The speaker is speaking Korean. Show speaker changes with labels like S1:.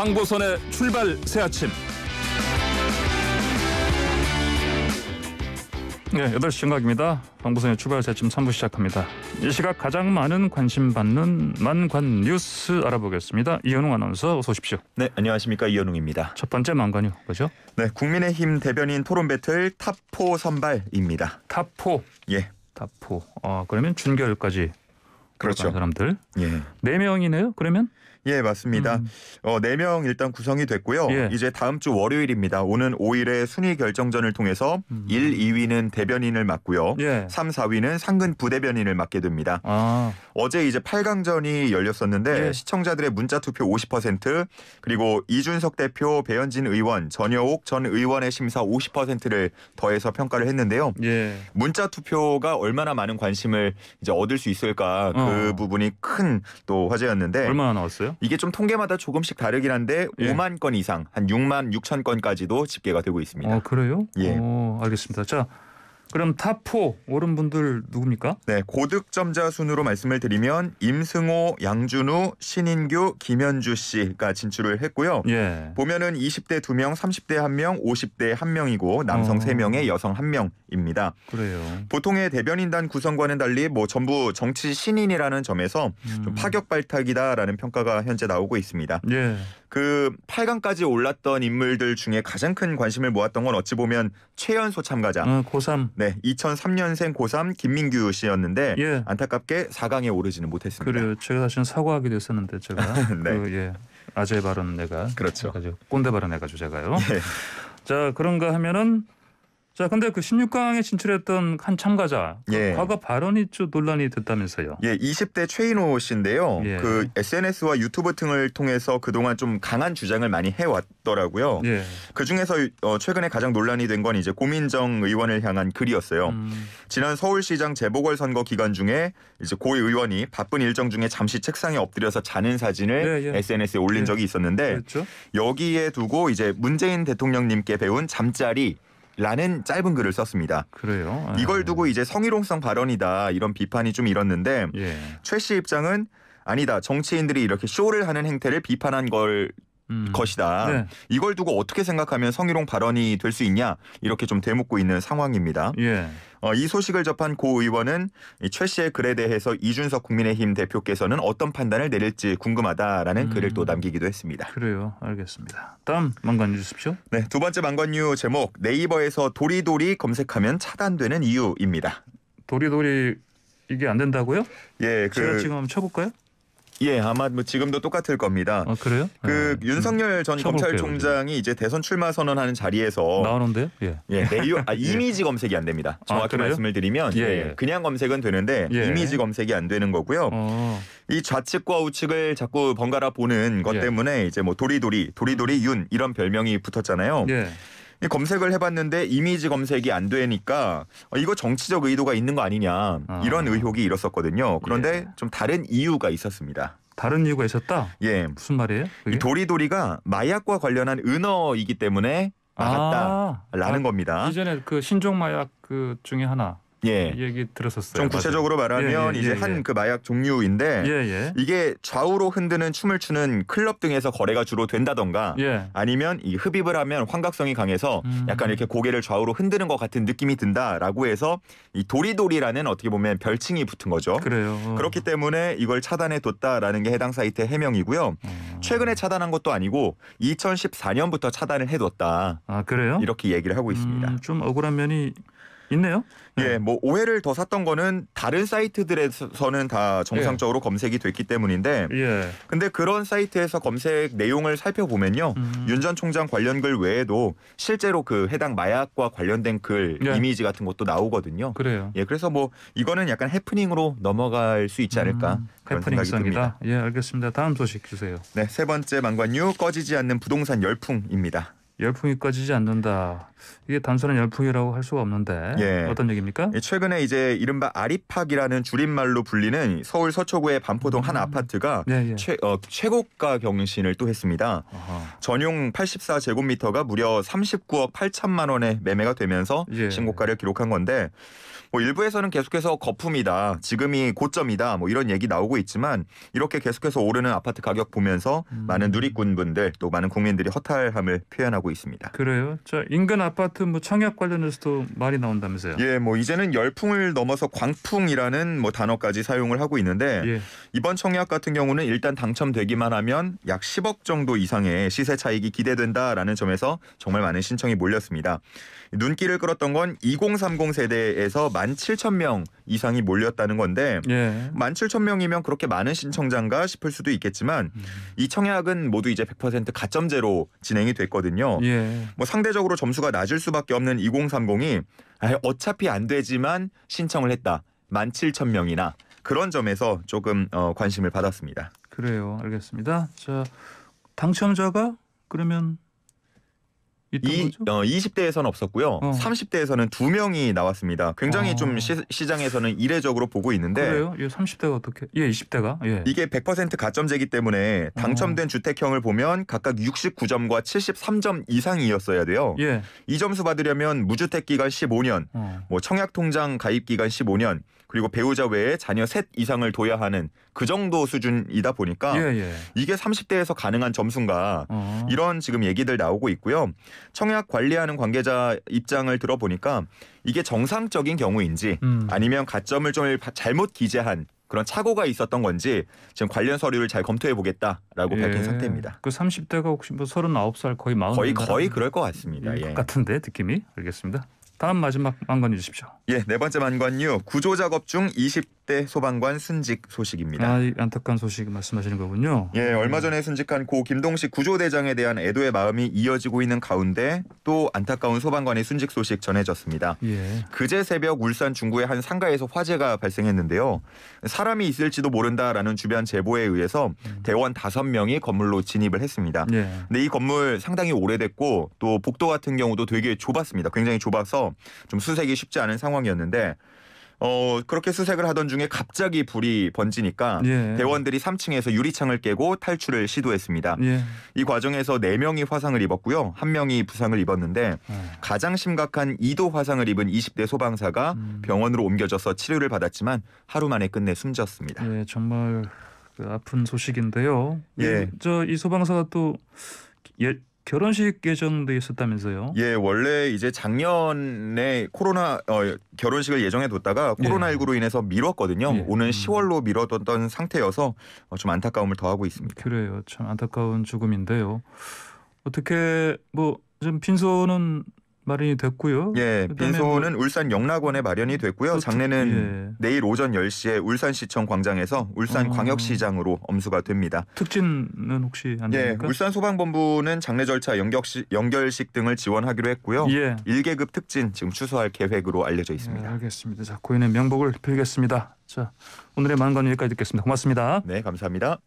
S1: 황보선의 출발 새 아침. 네, 8시 생각입니다. 황보선의 출발 새 아침 3부 시작합니다. 이 시각 가장 많은 관심 받는 만관 뉴스 알아보겠습니다. 이현웅 아나운서 어서 오십시오. 네, 안녕하십니까
S2: 이현웅입니다. 첫 번째 만관이 요 뭐죠? 네, 국민의힘 대변인 토론 배틀 탑포 선발입니다. 탑포. 예. 탑포. 아, 그러면 준결까지 그렇죠. 사람들. 예. 네 명이네요. 그러면? 예, 맞습니다. 음. 어, 4명 일단 구성이 됐고요. 예. 이제 다음 주 월요일입니다. 오는 5일에 순위 결정전을 통해서 음. 1, 2위는 대변인을 맡고요. 예. 3, 4위는 상근 부대변인을 맡게 됩니다. 아. 어제 이제 8강전이 열렸었는데 예. 시청자들의 문자 투표 50% 그리고 이준석 대표, 배현진 의원, 전여옥 전 의원의 심사 50%를 더해서 평가를 했는데요. 예. 문자 투표가 얼마나 많은 관심을 이제 얻을 수 있을까 어. 그 어. 부분이 큰 또 화제였는데 얼마나 나왔어요? 이게 좀 통계마다 조금씩 다르긴 한데 예. 5만 건 이상 한 6만 6천 건까지도 집계가 되고 있습니다.
S1: 아 그래요? 예. 어,
S2: 알겠습니다. 자 그럼 탑4 오른 분들 누굽니까? 네, 고득점자 순으로 말씀을 드리면 임승호, 양준우, 신인규, 김현주 씨가 진출을 했고요. 예. 보면은 20대 2명, 30대 1명, 50대 1명이고 남성 어. 3명에 여성 1명입니다. 그래요. 보통의 대변인단 구성과는 달리 뭐 전부 정치 신인이라는 점에서 음. 좀 파격 발탁이다라는 평가가 현재 나오고 있습니다. 예. 그 8강까지 올랐던 인물들 중에 가장 큰 관심을 모았던 건 어찌 보면 최연소 참가자. 어, 고3. 네, 2003년생 고3 김민규 씨였는데 예. 안타깝게 4강에 오르지는 못했습니다.
S1: 그래요. 제가 사실 사과하게 됐었는데 제가 네.
S2: 그, 예. 아재 발언 내가 그렇죠.
S1: 꼰대 발언 해가지 제가요. 예. 자 그런가 하면은 자, 근데 그 16강에 진출했던 한 참가자 그 예. 과거 발언이 좀 논란이 됐다면서요?
S2: 예, 20대 최인호 씨인데요. 예. 그 SNS와 유튜브 등을 통해서 그동안 좀 강한 주장을 많이 해왔더라고요. 예. 그 중에서 어, 최근에 가장 논란이 된 건 이제 고민정 의원을 향한 글이었어요. 음. 지난 서울시장 재보궐선거 기간 중에 이제 고 의원이 바쁜 일정 중에 잠시 책상에 엎드려서 자는 사진을 예, 예. SNS에 올린 예. 적이 있었는데 그렇죠? 여기에 두고 이제 문재인 대통령님께 배운 잠자리 라는 짧은 글을 썼습니다. 그래요. 이걸 아. 두고 이제 성희롱성 발언이다 이런 비판이 좀 일었는데 예. 최씨 입장은 아니다 정치인들이 이렇게 쇼를 하는 행태를 비판한 걸 음. 것이다. 네. 이걸 두고 어떻게 생각하면 성희롱 발언이 될 수 있냐 이렇게 좀 대묻고 있는 상황입니다. 예. 어, 이 소식을 접한 고 의원은 최 씨의 글에 대해서 이준석 국민의힘 대표께서는 어떤 판단을 내릴지 궁금하다라는 음. 글을 또 남기기도 했습니다.
S1: 그래요. 알겠습니다.
S2: 다음 만관 뉴스쇼. 네, 두 번째 만관 뉴 제목 네이버에서 도리도리 검색하면 차단되는 이유입니다. 도리도리 이게 안 된다고요? 예, 그 제가 지금 한번 쳐볼까요? 예, 아마 뭐 지금도 똑같을 겁니다. 아, 그래요? 그 네. 윤석열 전 쳐볼게요, 검찰총장이 이제 대선 출마 선언하는 자리에서 나오는데요?
S1: 예. 예, 네이오, 아, 예.
S2: 이미지 검색이 안 됩니다. 정확히 아, 말씀을 드리면 예, 예. 그냥 검색은 되는데 예. 이미지 검색이 안 되는 거고요. 어. 이 좌측과 우측을 자꾸 번갈아 보는 것 때문에 이제 뭐 도리도리, 도리도리 음. 윤 이런 별명이 붙었잖아요. 검색을 해봤는데 이미지 검색이 안 되니까 어, 이거 정치적 의도가 있는 거 아니냐 아. 이런 의혹이 일었었거든요. 그런데 예. 좀 다른 이유가 있었습니다. 다른 이유가 있었다? 예. 무슨 말이에요? 도리도리가 마약과 관련한 은어이기 때문에 나갔다라는 아, 겁니다. 아,
S1: 이전에 그 신종 마약 그
S2: 중에 하나. 예. 얘기 들었었어요. 좀 구체적으로 맞아요. 말하면 예, 예, 이제 예, 한그 예. 마약 종류인데 예, 이게 좌우로 흔드는 춤을 추는 클럽 등에서 거래가 주로 된다던가 아니면 이 흡입을 하면 환각성이 강해서 음. 약간 이렇게 고개를 좌우로 흔드는 것 같은 느낌이 든다라고 해서 이 도리도리라는 어떻게 보면 별칭이 붙은 거죠. 그래요. 그렇기 때문에 이걸 차단해 뒀다라는 게 해당 사이트의 해명이고요. 아. 최근에 차단한 것도 아니고 2014년부터 차단을 해뒀다. 아 그래요? 이렇게 얘기를 하고 있습니다. 음, 좀 억울한 면이 있네요. 네. 예, 뭐 오해를 더 샀던 거는 다른 사이트들에서는 다 정상적으로 예. 검색이 됐기 때문인데, 예. 근데 그런 사이트에서 검색 내용을 살펴보면요, 음. 윤전 총장 관련 글 외에도 실제로 그 해당 마약과 관련된 글 예. 이미지 같은 것도 나오거든요. 그래요. 예, 그래서 뭐 이거는 약간 해프닝으로 넘어갈 수 있지 않을까 음, 그런 생각이 듭니다.
S1: 예, 알겠습니다. 다음 소식 주세요.
S2: 네, 세 번째 만관유 꺼지지 않는 부동산 열풍입니다.
S1: 열풍이 꺼지지 않는다. 이게 단순한 열풍이라고 할 수가 없는데 예. 어떤
S2: 얘기입니까? 예, 최근에 이제 이른바 아리팍이라는 줄임말로 불리는 서울 서초구의 반포동 한 음. 아파트가 네, 예, 최, 어, 최고가 경신을 또 했습니다. 아하. 전용 84제곱미터가 무려 39억 8천만 원에 매매가 되면서 예. 신고가를 기록한 건데 뭐 일부에서는 계속해서 거품이다. 지금이 고점이다. 뭐 이런 얘기 나오고 있지만 이렇게 계속해서 오르는 아파트 가격 보면서 음. 많은 누리꾼분들 또 많은 국민들이 허탈함을 표현하고 있습니다.
S1: 그래요? 자 인근 아파트 뭐 청약 관련해서도 말이 나온다면서요?
S2: 예, 뭐 이제는 열풍을 넘어서 광풍이라는 뭐 단어까지 사용을 하고 있는데 예. 이번 청약 같은 경우는 일단 당첨되기만 하면 약 10억 정도 이상의 시세 차익이 기대된다라는 점에서 정말 많은 신청이 몰렸습니다. 눈길을 끌었던 건 2030 세대에서 17,000명 이상이 몰렸다는 건데 예. 17,000명이면 그렇게 많은 신청자인가 싶을 수도 있겠지만 음. 이 청약은 모두 이제 100% 가점제로 진행이 됐거든요. 예. 뭐 상대적으로 점수가 낮을 수밖에 없는 2030이 어차피 안 되지만 신청을 했다. 17,000명이나 그런 점에서 조금 어, 관심을 받았습니다.
S1: 그래요. 알겠습니다. 자, 당첨자가 그러면
S2: 이, 어, 20대에서는 없었고요. 어. 30대에서는 두 명이 나왔습니다. 굉장히 어. 좀 시, 시 장에서는 이례적으로 보고 있는데 그래요?
S1: 30대가 예, 어떻게? 예, 20대가?
S2: 예. 이게 100% 가점제기 때문에 어. 당첨된 주택형을 보면 각각 69점과 73점 이상이었어야 돼요. 예. 이 점수 받으려면 무주택 기간 15년, 어. 뭐 청약 통장 가입 기간 15년, 그리고 배우자 외에 자녀 셋 이상을 둬야 하는 그 정도 수준이다 보니까 예, 예. 이게 30대에서 가능한 점수인가 어. 이런 지금 얘기들 나오고 있고요. 청약 관리하는 관계자 입장을 들어보니까 이게 정상적인 경우인지 음. 아니면 가점을 좀 잘못 기재한 그런 착오가 있었던 건지 지금 관련 서류를 잘 검토해 보겠다라고 예. 밝힌 상태입니다.
S1: 그 30대가 혹시 뭐 39살 거의 40 거의 거의 그럴 것 같습니다. 예. 같은데
S2: 느낌이 알겠습니다.
S1: 다음 마지막 만관 유 주십시오.
S2: 예, 네 번째 만관유 구조 작업 중 40대 소방관 순직 소식입니다.
S1: 아, 안타까운 소식 말씀하시는 거군요. 예, 얼마 음. 전에
S2: 순직한 고 김동식 구조대장에 대한 애도의 마음이 이어지고 있는 가운데 또 안타까운 소방관의 순직 소식 전해졌습니다. 예. 그제 새벽 울산 중구의 한 상가에서 화재가 발생했는데요. 사람이 있을지도 모른다라는 주변 제보에 의해서 음. 대원 5명이 건물로 진입을 했습니다. 예. 근데 이 건물 상당히 오래됐고 또 복도 같은 경우도 되게 좁았습니다. 굉장히 좁아서 좀 수색이 쉽지 않은 상황이었는데 어 그렇게 수색을 하던 중에 갑자기 불이 번지니까 예. 대원들이 3층에서 유리창을 깨고 탈출을 시도했습니다. 예. 이 과정에서 4명이 화상을 입었고요. 1명이 부상을 입었는데 예. 가장 심각한 2도 화상을 입은 20대 소방사가 음. 병원으로 옮겨져서 치료를 받았지만 하루 만에 끝내 숨졌습니다.
S1: 예, 정말 그 아픈 소식인데요. 예. 예 저이 소방사가 또 예, 결혼식 예정돼 있었다면서요?
S2: 예, 원래 이제 작년에 코로나 어, 결혼식을 예정해 뒀다가 예. 코로나19로 인해서 미뤘거든요. 예. 오는 10월로 음. 미뤄뒀던 상태여서 어, 좀 안타까움을 더하고 있습니다.
S1: 그래요. 참 안타까운 죽음인데요. 어떻게 뭐좀 빈소는 마련이 됐고요.
S2: 예, 뭐 빈소는 뭐... 울산 영락원에 마련이 됐고요. 그렇죠. 장례는 예. 내일 오전 10시에 울산시청 광장에서 울산광역시장으로 아... 엄수가 됩니다. 특진은 혹시 안 예, 됩니까? 예, 울산 소방본부는 장례 절차 연격시, 연결식 등을 지원하기로 했고요. 예. 1계급 특진 지금 추수할 계획으로 알려져 있습니다.
S1: 예, 알겠습니다. 자, 고인의 명복을 빌겠습니다. 자, 오늘의 만관 여기까지 듣겠습니다. 고맙습니다. 네, 감사합니다.